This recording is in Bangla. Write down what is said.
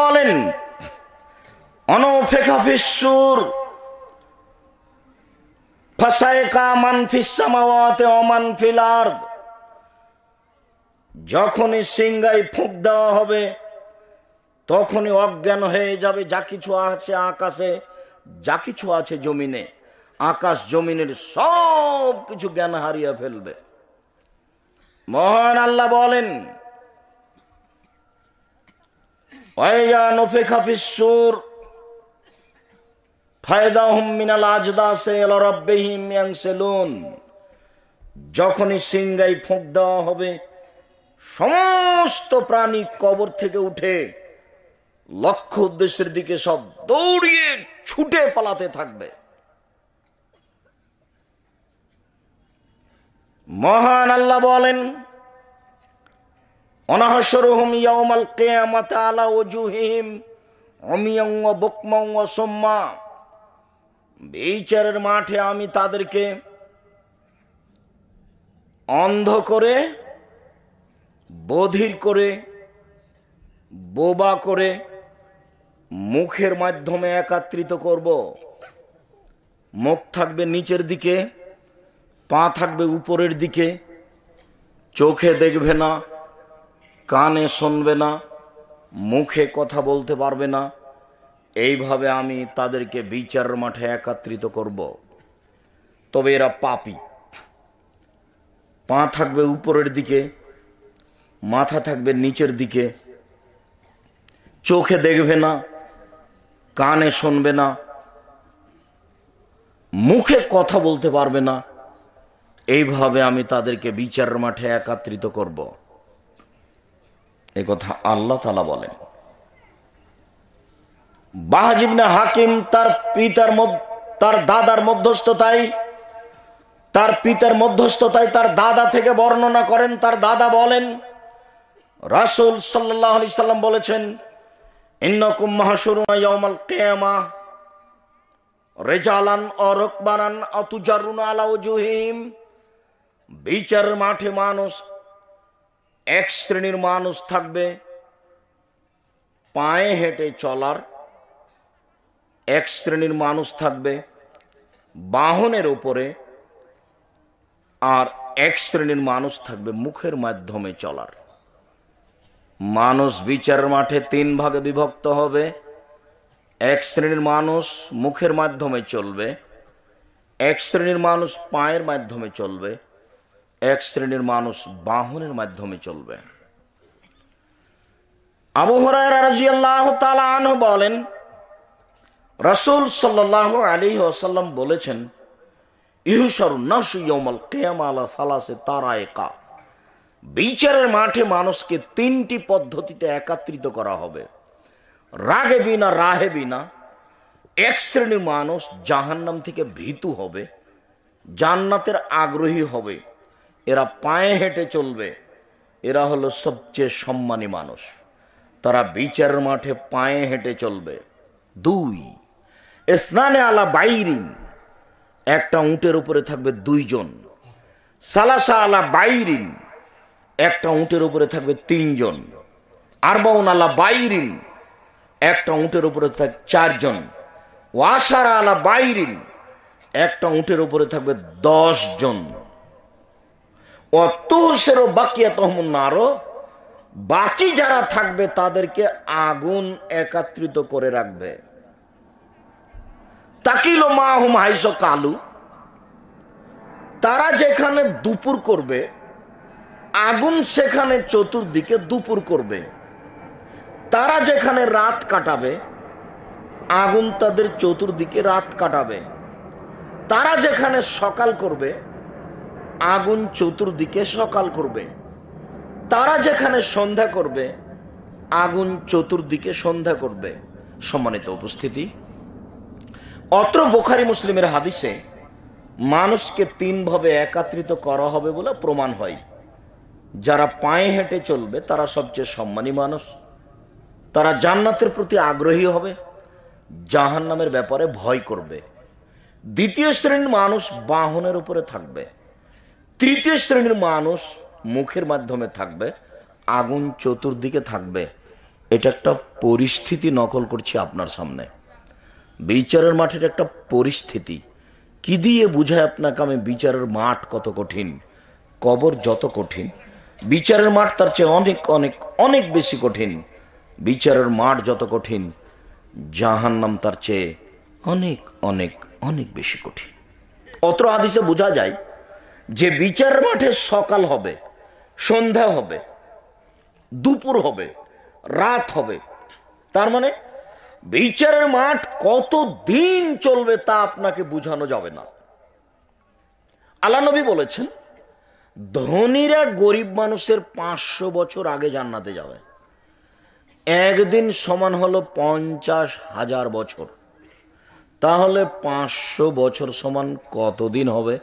বলেন অনফেখা ফিসুর অমান ফিলার যখনই সিংগাই ফুঁক দেওয়া হবে তখনই অজ্ঞান হয়ে যাবে যা কিছু আছে আকাশে যা কিছু আছে জমিনে আকাশ জমিনের সব কিছু জ্ঞান হারিয়ে ফেলবে মহান আল্লাহ বলেন ফায়দা সেলুন যখনই সিংগাই ফোঁক দেওয়া হবে সমস্ত প্রাণী কবর থেকে উঠে লক্ষ্য উদ্দেশ্যের দিকে সব দৌড়িয়ে ছুটে পালাতে থাকবে মহান আল্লাহ বলেন আলা অমিয়ং বিচারের মাঠে আমি তাদেরকে অন্ধ করে বধির করে বোবা করে মুখের মাধ্যমে একাত্রিত করব মুখ থাকবে নিচের দিকে পা থাকবে উপরের দিকে চোখে দেখবে না কানে শুনবে না মুখে কথা বলতে পারবে না এইভাবে আমি তাদেরকে বিচার মাঠে একাত্রিত করব তবে এরা পাপি পা থাকবে উপরের দিকে মাথা থাকবে নিচের দিকে চোখে দেখবে না কানে শুনবে না মুখে কথা বলতে পারবে না এইভাবে আমি তাদেরকে বিচার মাঠে একাত্রিত করব কথা আল্লাহ তালা বলেন বাহাজিবনা হাকিম তার পিতার তার দাদার মধ্যস্থতায় তার পিতার মধ্যস্থতায় তার দাদা থেকে বর্ণনা করেন তার দাদা বলেন রাসুল সাল্লাহ আলি সাল্লাম বলেছেন ইন্নকুম মাহাসুরুমাল কেয়ামা রেজালান অরকবানান অতুজারুন আলাউজুহিম বিচার মাঠে মানুষ এক শ্রেণীর মানুষ থাকবে পায়ে হেঁটে চলার এক শ্রেণীর মানুষ থাকবে বাহনের উপরে আর এক শ্রেণীর মানুষ থাকবে মুখের মাধ্যমে চলার মানুষ বিচার মাঠে তিন ভাগে বিভক্ত হবে এক শ্রেণীর মানুষ মুখের মাধ্যমে চলবে এক শ্রেণীর মানুষ পায়ের মাধ্যমে চলবে এক শ্রেণীর মানুষ বাহনের মাধ্যমে চলবে বলেন রসুল বলেছেন বিচারের মাঠে মানুষকে তিনটি পদ্ধতিতে একাত্রিত করা হবে রাগে বিনা রাহে বিনা এক শ্রেণীর মানুষ জাহান্নাম থেকে ভীতু হবে জান্নাতের আগ্রহী হবে এরা পায়ে হেঁটে চলবে এরা হলো সবচেয়ে সম্মানী মানুষ তারা বিচারের মাঠে পায়ে হেঁটে চলবে দুই স্নানে আলা বাইরিন একটা উঁটের উপরে থাকবে দুইজন সালাসা আলা বাইরিন একটা উঁটের উপরে থাকবে তিনজন আরবাউন আলা বাইরিন একটা উঁটের উপরে থাকবে চারজন ওয়াসারা আলা বাইরিন একটা উঁটের উপরে থাকবে দশ জন বাকি যারা থাকবে তাদেরকে আগুন একাত্রিত করে রাখবে তাকিল মা হুম হাইস কালু তারা যেখানে দুপুর করবে আগুন সেখানে চতুর্দিকে দুপুর করবে তারা যেখানে রাত কাটাবে আগুন তাদের চতুর্দিকে রাত কাটাবে তারা যেখানে সকাল করবে আগুন চতুর্দিকে সকাল করবে তারা যেখানে সন্ধ্যা করবে আগুন চতুর্দিকে সন্ধ্যা করবে সম্মানিত উপস্থিতি অত্র বোখারি মুসলিমের হাদিসে মানুষকে তিন ভাবে একাত্রিত করা হবে বলে প্রমাণ হয় যারা পায়ে হেঁটে চলবে তারা সবচেয়ে সম্মানী মানুষ তারা জান্নাতের প্রতি আগ্রহী হবে জাহান নামের ব্যাপারে ভয় করবে দ্বিতীয় শ্রেণীর মানুষ বাহনের উপরে থাকবে তৃতীয় শ্রেণীর মানুষ মুখের মাধ্যমে থাকবে আগুন চতুর্দিকে থাকবে এটা একটা পরিস্থিতি নকল করছি আপনার সামনে বিচারের মাঠের একটা পরিস্থিতি কি দিয়ে বুঝায় আপনাকে আমি বিচারের মাঠ কত কঠিন কবর যত কঠিন বিচারের মাঠ তার চেয়ে অনেক অনেক অনেক বেশি কঠিন বিচারের মাঠ যত কঠিন জাহান্নাম তার চেয়ে অনেক অনেক অনেক বেশি কঠিন অত্র হাদিসে বোঝা যায় যে বিচার মাঠে সকাল হবে সন্ধ্যা হবে দুপুর হবে রাত হবে তার মানে বিচারের মাঠ কত দিন চলবে তা আপনাকে বুঝানো যাবে না আল্লাহ বলেছেন ধনীরা গরিব মানুষের পাঁচশো বছর আগে জান্নাতে যাবে একদিন সমান হলো পঞ্চাশ হাজার বছর তাহলে পাঁচশো বছর সমান কতদিন হবে